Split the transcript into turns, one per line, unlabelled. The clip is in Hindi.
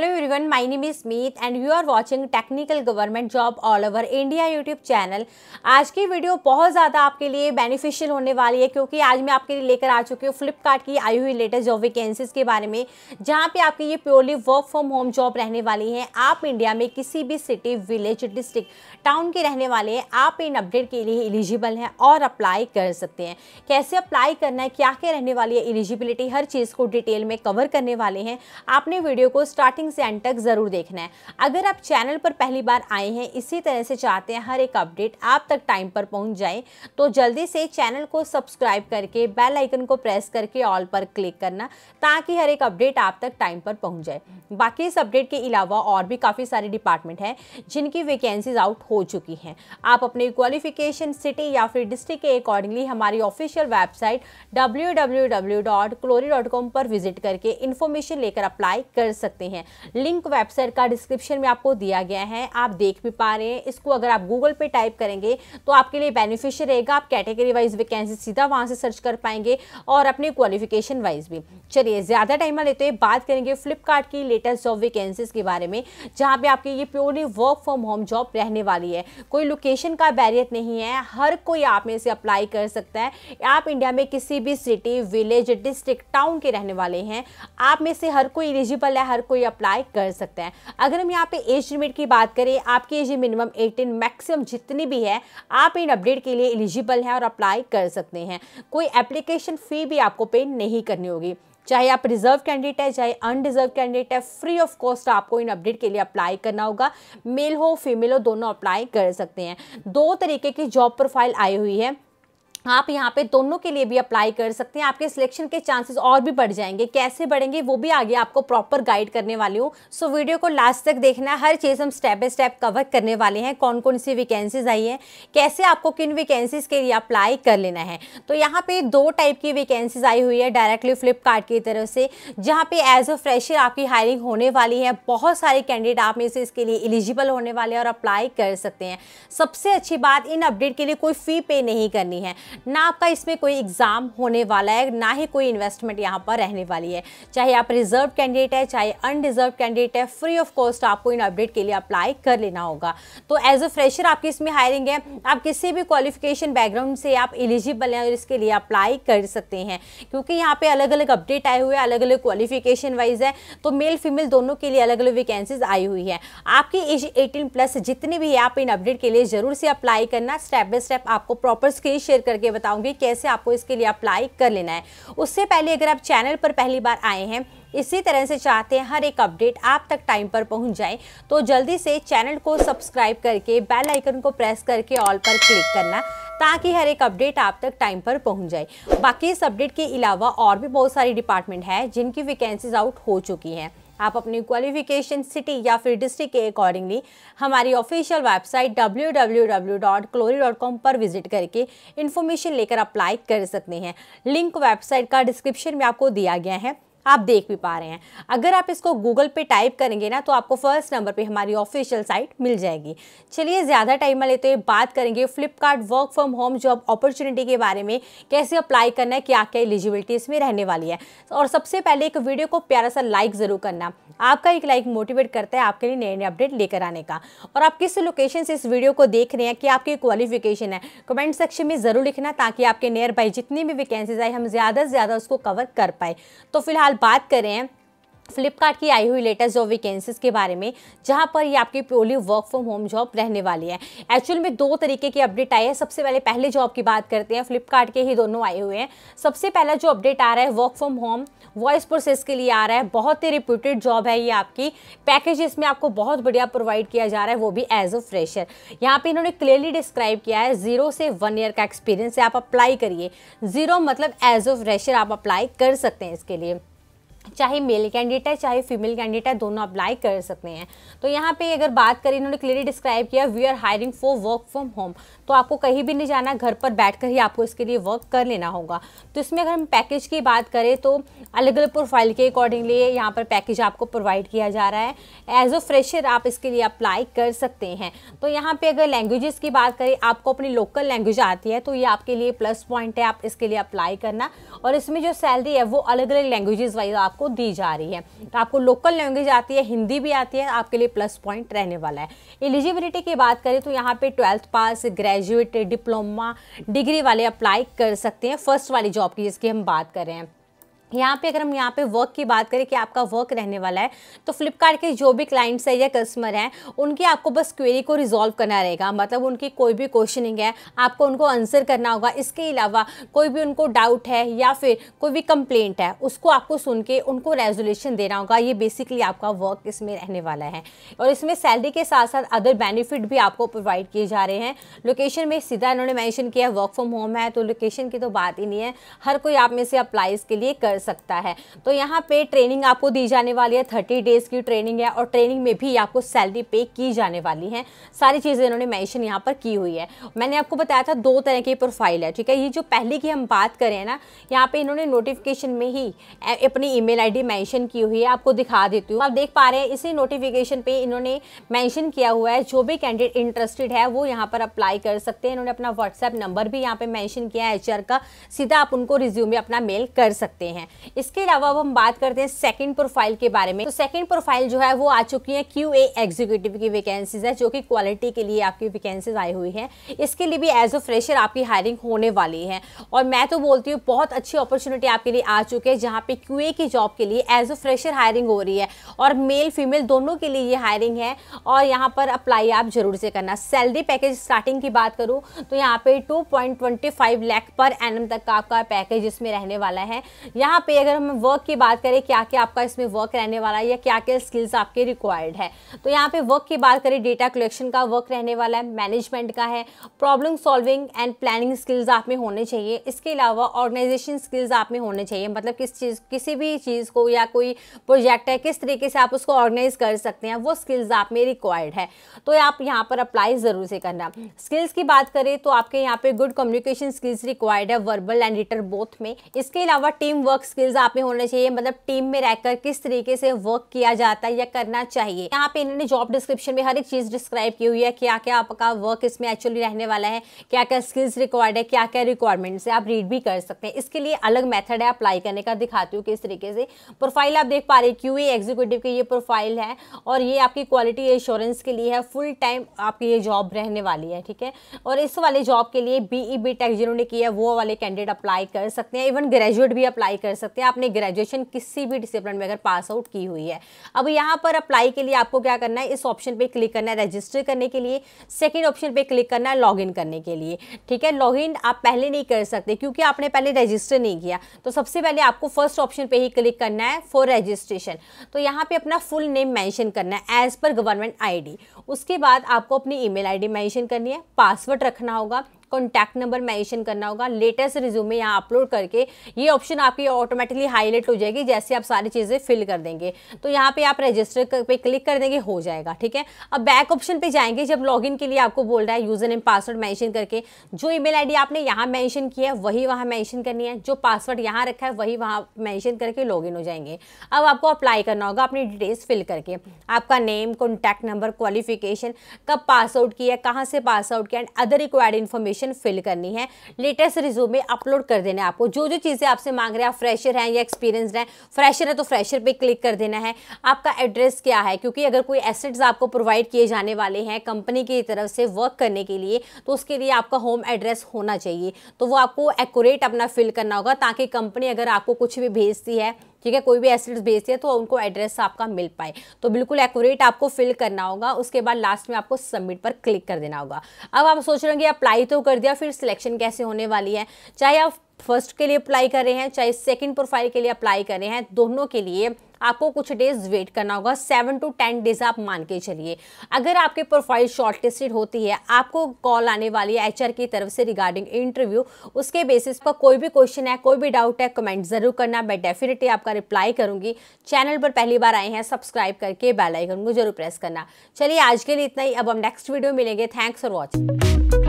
hello everyone my name is Meet and you are watching technical government job all over India YouTube channel आज की वीडियो बहुत ज़्यादा आपके लिए बेनिफिशियल होने वाली है क्योंकि आज मैं आपके लिए लेकर आ चुकी हूँ फ्लिपकार्ट की आई हुई लेटेस्ट जॉब वैकेंसीज़ के बारे में जहाँ पे आपकी ये purely work from home job रहने वाली है आप इंडिया में किसी भी सिटी विलेज डिस्ट्रिक्ट टाउन के रहने वाले हैं आप इन अपडेट के लिए एलिजिबल हैं और अप्लाई कर सकते हैं कैसे अप्लाई करना है क्या क्या रहने वाली है एलिजिबिलिटी हर चीज़ को डिटेल में कवर करने वाले हैं आपने वीडियो को स्टार्टिंग स्टार्टिंग से एंड तक ज़रूर देखना है अगर आप चैनल पर पहली बार आए हैं इसी तरह से चाहते हैं हर एक अपडेट आप तक टाइम पर पहुंच जाए तो जल्दी से चैनल को सब्सक्राइब करके बेल आइकन को प्रेस करके ऑल पर क्लिक करना ताकि हर एक अपडेट आप तक टाइम पर पहुँच जाए बाकी इस अपडेट के अलावा और भी काफ़ी सारे डिपार्टमेंट हैं जिनकी वैकेंसीज आउट हो चुकी हैं आप अपने क्वालिफिकेशन सिटी या फिर डिस्ट्रिक्ट के अकॉर्डिंगली हमारी ऑफिशियल वेबसाइट डब्ल्यू पर विजिट करके इन्फॉर्मेशन लेकर अप्लाई कर सकते हैं लिंक वेबसाइट का डिस्क्रिप्शन में आपको दिया गया है आप देख भी पा रहे हैं इसको अगर आप गूगल पे टाइप करेंगे तो आपके लिए बेनिफिशियल रहेगा आप कैटेगरी वाइज वैकेंसी सीधा वहाँ से सर्च कर पाएंगे और अपने क्वालिफिकेशन वाइज भी चलिए ज़्यादा टाइम में लेते हैं बात करेंगे फ्लिपकार्ट की लेटेस्ट जॉब वैकेंसीज के बारे में जहाँ पर आपकी ये purely work from home job रहने वाली है कोई लोकेशन का बैरियर नहीं है हर कोई आप में से अप्लाई कर सकता है आप इंडिया में किसी भी सिटी विलेज डिस्ट्रिक्ट टाउन के रहने वाले हैं आप में से हर कोई एलिजिबल है हर कोई अप्लाई कर सकते हैं अगर हम यहाँ पे एज लिमिट की बात करें आपकी एज मिनिमम 18 मैक्सिमम जितनी भी है आप इन अपडेट के लिए एलिजिबल हैं और अप्लाई कर सकते हैं कोई एप्लीकेशन फ़ी भी आपको पे नहीं करनी होगी चाहे आप रिजर्व कैंडिडेट है चाहे अनरिजर्व कैंडिडेट है फ्री ऑफ कॉस्ट आपको इन अपडेट के लिए अप्लाई करना होगा मेल हो फीमेल हो दोनों अप्लाई कर सकते हैं दो तरीके की जॉब प्रोफाइल आई हुई है आप यहाँ पे दोनों के लिए भी अप्लाई कर सकते हैं आपके सिलेक्शन के चांसेस और भी बढ़ जाएंगे कैसे बढ़ेंगे वो भी आगे आपको प्रॉपर गाइड करने वाली हूँ सो so, वीडियो को लास्ट तक देखना हर चीज़ हम स्टेप बाय स्टेप कवर करने वाले हैं कौन कौन सी वैकेंसीज आई हैं कैसे आपको किन वैकेंसीज के लिए अप्लाई कर लेना है तो यहाँ पर दो टाइप की वैकेंसीज आई हुई है डायरेक्टली फ्लिपकार्ट की तरफ से जहाँ पर एज अ फ्रेशर आपकी हायरिंग होने वाली है बहुत सारे कैंडिडेट आप में से इसके लिए एलिजिबल होने वाले हैं और अप्लाई कर सकते हैं सबसे अच्छी बात इन अपडेट के लिए कोई फ़ी पे नहीं करनी है ना आपका इसमें कोई एग्ज़ाम होने वाला है ना ही कोई इन्वेस्टमेंट यहाँ पर रहने वाली है चाहे आप रिजर्व कैंडिडेट है चाहे अनरिजर्व कैंडिडेट है फ्री ऑफ कॉस्ट आपको इन अपडेट के लिए अप्लाई कर लेना होगा तो एज अ फ्रेशर आपकी इसमें हायरिंग है आप किसी भी क्वालिफिकेशन बैकग्राउंड से आप एलिजिबल हैं और इसके लिए अप्लाई कर सकते हैं क्योंकि यहाँ पे अलग अलग अपडेट आए हुए अलग अलग क्वालिफिकेशन वाइज है तो मेल फीमेल दोनों के लिए अलग अलग वैकेंसीज आई हुई है आपकी एज एटीन प्लस जितने भी है आप इन अपडेट के लिए जरूर से अप्लाई करना स्टेप बाय स्टेप आपको प्रॉपर स्क्रीन शेयर करके करके बताऊंगी कैसे आपको इसके लिए अप्लाई कर लेना है उससे पहले अगर आप चैनल पर पहली बार आए हैं इसी तरह से चाहते हैं हर एक अपडेट आप तक टाइम पर पहुंच जाए तो जल्दी से चैनल को सब्सक्राइब करके बेल आइकन को प्रेस करके ऑल पर क्लिक करना ताकि हर एक अपडेट आप तक टाइम पर पहुंच जाए बाकी इस अपडेट के अलावा और भी बहुत सारी डिपार्टमेंट है जिनकी वैकेंसीज आउट हो चुकी हैं आप अपनी क्वालिफिकेशन सिटी या फिर डिस्ट्रिक्ट के अकॉर्डिंगली हमारी ऑफिशियल वेबसाइट डब्ल्यू पर विजिट करके इन्फॉर्मेशन लेकर अप्लाई कर सकते हैं लिंक वेबसाइट का डिस्क्रिप्शन में आपको दिया गया है आप देख भी पा रहे हैं अगर आप इसको गूगल पे टाइप करेंगे ना तो आपको फर्स्ट नंबर पे हमारी ऑफिशियल साइट मिल जाएगी चलिए ज़्यादा टाइम लेते हुए बात करेंगे Flipkart work from home job opportunity के बारे में कैसे अप्लाई करना है क्या क्या एलिजिबिलिटी इसमें रहने वाली है और सबसे पहले एक वीडियो को प्यारा सा लाइक ज़रूर करना आपका एक लाइक मोटिवेट करता है आपके लिए नए नए अपडेट लेकर आने का और आप किस लोकेशन से इस वीडियो को देख रहे हैं कि आपकी क्वालिफिकेशन है कमेंट सेक्शन में ज़रूर लिखना ताकि आपके नियर बाई जितनी भी वैकेंसीज आए हम ज़्यादा से ज़्यादा उसको कवर कर पाए तो फिलहाल फिलहाल बात करें फ्लिपकार्ट की आई हुई लेटेस्ट जॉब वैकेंसीज के बारे में जहां पर ये आपकी purely work from home job रहने वाली है एक्चुअल में दो तरीके की अपडेट आई है सबसे पहले पहले जॉब की बात करते हैं फ्लिपकार्ट के ही दोनों आए हुए हैं सबसे पहला जो अपडेट आ रहा है work from home voice process के लिए आ रहा है बहुत ही रिप्यूटेड जॉब है ये आपकी पैकेज इसमें आपको बहुत बढ़िया प्रोवाइड किया जा रहा है वो भी एज अ फ्रेशर यहाँ पर इन्होंने क्लियरली डिस्क्राइब किया है जीरो से वन ईयर का एक्सपीरियंस है आप अप्लाई करिए जीरो मतलब एज अ फ्रेशर आप अप्लाई कर सकते हैं इसके लिए चाहे मेल कैंडिडेट है चाहे फीमेल कैंडिडेट है दोनों अप्लाई कर सकते हैं तो यहाँ पे अगर बात करें इन्होंने क्लियरली डिस्क्राइब किया we are hiring for work from home तो आपको कहीं भी नहीं जाना घर पर बैठकर ही आपको इसके लिए वर्क कर लेना होगा तो इसमें अगर हम पैकेज की बात करें तो अलग अलग प्रोफाइल के अकॉर्डिंगली यहाँ पर पैकेज आपको प्रोवाइड किया जा रहा है एज अ फ्रेशर आप इसके लिए अप्लाई कर सकते हैं तो यहाँ पर अगर लैंग्वेजेस की बात करें आपको अपनी लोकल लैंग्वेज आती है तो ये आपके लिए प्लस पॉइंट है आप इसके लिए अप्लाई करना और इसमें जो सैलरी है वो अलग अलग लैंग्वेजेज वाइज आप आपको दी जा रही है आपको लोकल लैंग्वेज आती है हिंदी भी आती है आपके लिए प्लस पॉइंट रहने वाला है एलिजिबिलिटी की बात करें तो यहाँ पे twelfth pass graduate diploma degree वाले अप्लाई कर सकते हैं फर्स्ट वाली जॉब की जिसकी हम बात कर रहे हैं यहाँ पे अगर हम यहाँ पे वर्क की बात करें कि आपका वर्क रहने वाला है तो फ्लिपकार्ट के जो भी क्लाइंट्स हैं या कस्टमर हैं उनकी आपको बस क्वेरी को रिजॉल्व करना रहेगा मतलब उनकी कोई भी क्वेश्चनिंग है आपको उनको आंसर करना होगा इसके अलावा कोई भी उनको डाउट है या फिर कोई भी कंप्लेंट है उसको आपको सुन के उनको रेजोल्यूशन देना होगा ये बेसिकली आपका वर्क इसमें रहने वाला है और इसमें सैलरी के साथ साथ अदर बेनिफिट भी आपको प्रोवाइड किए जा रहे हैं लोकेशन में सीधा इन्होंने मैंशन किया वर्क फ्रॉम होम है तो लोकेशन की तो बात ही नहीं है हर कोई आप में से अप्लाई इसके लिए कर सकता है तो यहाँ पे ट्रेनिंग आपको दी जाने वाली है थर्टी डेज़ की ट्रेनिंग है और ट्रेनिंग में भी आपको सैलरी पे की जाने वाली है सारी चीज़ें इन्होंने मैंशन यहाँ पर की हुई है मैंने आपको बताया था दो तरह की प्रोफाइल है ठीक है ये जो पहले की हम बात करें ना यहाँ पे इन्होंने नोटिफिकेशन में ही अपनी ई मेल मेंशन की हुई है आपको दिखा देती हूँ आप देख पा रहे हैं इसी नोटिफिकेशन पे इन्होंने मैंशन किया हुआ है जो भी कैंडिडेट इंटरेस्टेड है वो यहाँ पर अप्लाई कर सकते हैं इन्होंने अपना व्हाट्सएप नंबर भी यहाँ पे मेंशन किया है एच का सीधा आप उनको रिज्यूमे अपना मेल कर सकते हैं इसके अलावा अब हम बात करते हैं सेकंड प्रोफाइल के बारे में तो सेकंड प्रोफाइल जो है वो आ चुकी है क्यू ए एग्जीक्यूटिव की वैकेंसीज है जो कि क्वालिटी के लिए आपकी वैकेंसीज आई हुई है इसके लिए भी एज अ फ्रेशर आपकी हायरिंग होने वाली है और मैं तो बोलती हूँ बहुत अच्छी अपॉर्चुनिटी आपके लिए आ चुकी है जहाँ पे क्यू की जॉब के लिए एज अ फ्रेशर हायरिंग हो रही है और मेल फीमेल दोनों के लिए ये हायरिंग है और यहाँ पर अप्लाई आप जरूर से करना सैलरी पैकेज स्टार्टिंग की बात करूँ तो यहाँ पे two point twenty five lakh पर एन तक का आपका पैकेज इसमें रहने वाला है यहाँ यहाँ पे अगर हम वर्क की बात करें क्या क्या आपका इसमें वर्क रहने वाला है या क्या क्या स्किल्स आपके रिक्वायर्ड है तो यहाँ पे वर्क की बात करें डेटा कलेक्शन का वर्क रहने वाला है मैनेजमेंट का है problem solving and planning skills आप में होने चाहिए इसके अलावा ऑर्गेनाइजेशन स्किल्स आप में होने चाहिए मतलब किस चीज़ किसी भी चीज़ को या कोई प्रोजेक्ट है किस तरीके से आप उसको ऑर्गेनाइज कर सकते हैं वो स्किल्स आप में रिक्वायर्ड है तो आप यहाँ पर अप्लाई ज़रूर से करना स्किल्स की बात करें तो आपके यहाँ पे गुड कम्युनिकेशन स्किल्स रिक्वायर्ड है वर्बल एंड रिटर बोथ में इसके अलावा टीम वर्क स्किल्स आप में होने चाहिए मतलब टीम में रहकर किस तरीके से वर्क किया जाता है या करना चाहिए यहाँ पे इन्होंने जॉब डिस्क्रिप्शन में हर एक चीज़ डिस्क्राइब की हुई है क्या क्या आपका वर्क इसमें एक्चुअली रहने वाला है क्या क्या स्किल्स रिक्वायर्ड है क्या क्या रिक्वायरमेंट्स है आप रीड भी कर सकते हैं इसके लिए अलग मैथड है अप्लाई करने का दिखाती हूँ किस तरीके से प्रोफाइल आप देख पा रहे क्यू एग्जीक्यूटिव की ये प्रोफाइल है और ये आपकी क्वालिटी इंश्योरेंस के लिए है फुल टाइम आपकी ये जॉब रहने वाली है ठीक है और इस वाले जॉब के लिए बीई बी टेक जिन्होंने किया वो वाले कैंडिडेट अप्लाई कर सकते हैं इवन ग्रेजुएट भी अप्लाई कर सकते हैं आपने ग्रेजुएशन किसी भी डिसिप्लिन में अगर पास आउट की हुई है अब यहाँ पर अप्लाई के लिए आपको क्या करना है इस ऑप्शन पर क्लिक करना है रजिस्टर करने के लिए सेकेंड ऑप्शन पर क्लिक करना है लॉग करने के लिए ठीक है लॉग आप पहले नहीं कर सकते क्योंकि आपने पहले रजिस्टर नहीं किया तो सबसे पहले आपको फर्स्ट ऑप्शन पर ही क्लिक करना है फॉर रजिस्ट्रेशन तो यहाँ पर अपना फुल नेम मैंशन करना है एज़ पर गवर्नमेंट आई उसके बाद आपको अपनी ई मेल मेंशन करनी है पासवर्ड रखना होगा कॉन्टैक्ट नंबर मैंशन करना होगा लेटेस्ट रिज्यूमे यहाँ अपलोड करके ये ऑप्शन आपकी ऑटोमेटिकली हाईलाइट हो जाएगी जैसे आप सारी चीज़ें फिल कर देंगे तो यहाँ पर आप रजिस्टर पर क्लिक कर देंगे हो जाएगा ठीक है अब बैक ऑप्शन पर जाएंगे जब लॉग के लिए आपको बोल रहा है यूज़र नेम पासवर्ड मैंशन करके जो ई मेल आपने यहाँ मैंशन किया है वही वहाँ मैंशन करनी है जो पासवर्ड यहाँ रखा है वही वहाँ मैंशन करके लॉग हो जाएंगे अब आपको अप्लाई करना होगा अपनी डिटेल्स फिल करके आपका नेम कॉन्टैक्ट नंबर क्वालिफिकेशन कब पास आउट किया कहाँ से पास आउट किया and other required information application fill करनी है लेटेस्ट रिज्यूमे अपलोड कर देना है आपको जो जो चीज़ें आपसे मांग रहे हैं आप फ्रेशर हैं या एक्सपीरियंस हैं फ्रेशर है तो फ्रेशर पर क्लिक कर देना है आपका एड्रेस क्या है क्योंकि अगर कोई एसेट्स आपको प्रोवाइड किए जाने वाले हैं कंपनी की तरफ से वर्क करने के लिए तो उसके लिए आपका होम एड्रेस होना चाहिए तो वो आपको एक्यूरेट अपना फिल करना होगा ताकि कंपनी अगर आपको कुछ भी भेजती है ठीक है कोई भी एसिड्स बेस है तो उनको एड्रेस आपका मिल पाए तो बिल्कुल एक्यूरेट आपको फिल करना होगा उसके बाद लास्ट में आपको सबमिट पर क्लिक कर देना होगा अब आप सोच रहे होंगे अप्लाई तो कर दिया फिर सिलेक्शन कैसे होने वाली है चाहे आप फर्स्ट के लिए अप्लाई कर रहे हैं चाहे सेकंड प्रोफाइल के लिए अप्लाई कर रहे हैं दोनों के लिए आपको कुछ डेज वेट करना होगा सेवन टू टेन डेज आप मान के चलिए अगर आपके प्रोफाइल शॉर्टलिस्टेड होती है आपको कॉल आने वाली है एचआर की तरफ से रिगार्डिंग इंटरव्यू उसके बेसिस पर कोई भी क्वेश्चन है कोई भी डाउट है कमेंट ज़रूर करना मैं डेफिनेटली आपका रिप्लाई करूंगी चैनल पर पहली बार आए हैं सब्सक्राइब करके बेलाइकन को जरूर प्रेस करना चलिए आज के लिए इतना ही अब हम नेक्स्ट वीडियो मिलेंगे थैंक्स फॉर वॉचिंग